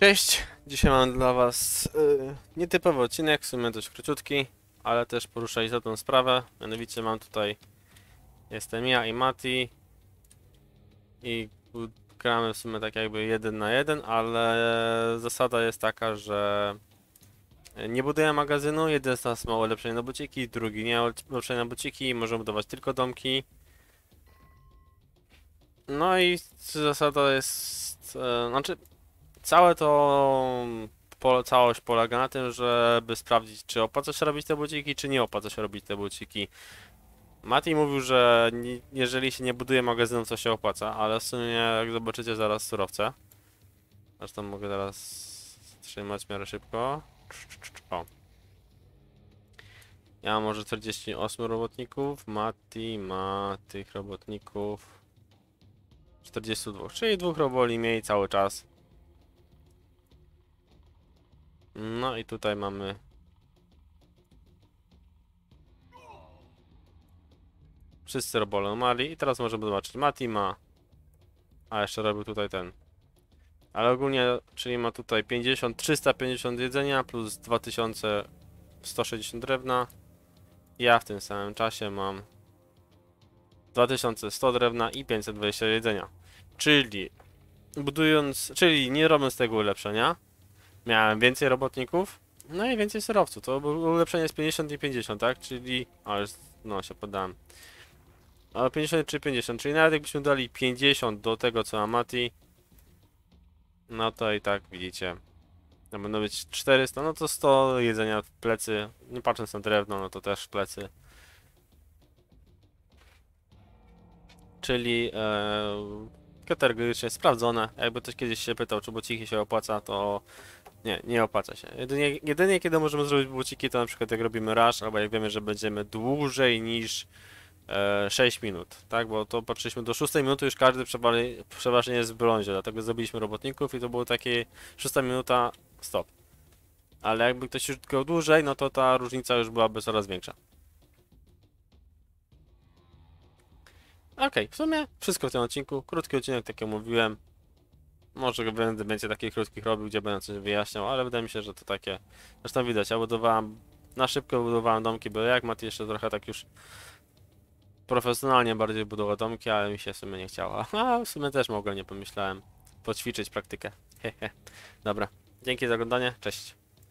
Cześć, dzisiaj mam dla was yy, nietypowy odcinek, w sumie dość króciutki, ale też za tą sprawę, mianowicie mam tutaj, jestem ja i Mati i gramy w sumie tak jakby jeden na jeden, ale zasada jest taka, że nie buduję magazynu, jeden z nas ma ulepszenie na buciki, drugi nie ma ulepszenia na buciki, możemy budować tylko domki. No i zasada jest, yy, znaczy Całe to po, całość polega na tym, żeby sprawdzić, czy opłaca się robić te buciki, czy nie opłaca się robić te buciki. Mati mówił, że jeżeli się nie buduje magazynu, to się opłaca, ale w sumie jak zobaczycie zaraz surowce. Zresztą mogę teraz trzymać miarę szybko. O. Ja może 48 robotników, Mati ma tych robotników 42, czyli dwóch roboli mniej cały czas. No i tutaj mamy... Wszyscy robole mali i teraz możemy zobaczyć Mati ma... A, jeszcze robił tutaj ten. Ale ogólnie, czyli ma tutaj 50, 350 jedzenia plus 2160 drewna. Ja w tym samym czasie mam 2100 drewna i 520 jedzenia. Czyli budując, czyli nie robiąc tego ulepszenia, miałem więcej robotników, no i więcej surowców. To było ulepszenie z 50 i 50, tak? Czyli... O, już, no się podałem. Ale no, 50 czy 50, czyli nawet jakbyśmy dali 50 do tego co Amati, no to i tak widzicie. No będą być 400, no to 100 jedzenia w plecy. Nie patrząc na drewno, no to też w plecy. Czyli e, kategorycznie sprawdzone. Jakby ktoś kiedyś się pytał, czy bocichy się opłaca, to nie, nie opłaca się. Jedynie, jedynie kiedy możemy zrobić buciki, to na przykład jak robimy rush, albo jak wiemy, że będziemy dłużej niż e, 6 minut, tak? Bo to patrzyliśmy do 6 minuty, już każdy przeważnie jest w brązie, dlatego zrobiliśmy robotników i to było takie 6 minuta, stop. Ale jakby ktoś już tylko dłużej, no to ta różnica już byłaby coraz większa. Okej, okay, w sumie wszystko w tym odcinku. Krótki odcinek, tak jak mówiłem. Może będę, będzie takich krótkich robił, gdzie będę coś wyjaśniał, ale wydaje mi się, że to takie... Zresztą widać, ja budowałem... Na szybko budowałem domki, bo jak Mati jeszcze trochę tak już profesjonalnie bardziej budował domki, ale mi się w sumie nie chciało. A w sumie też mogę, nie pomyślałem. Poćwiczyć praktykę. Hehe. Dobra. Dzięki za oglądanie. Cześć.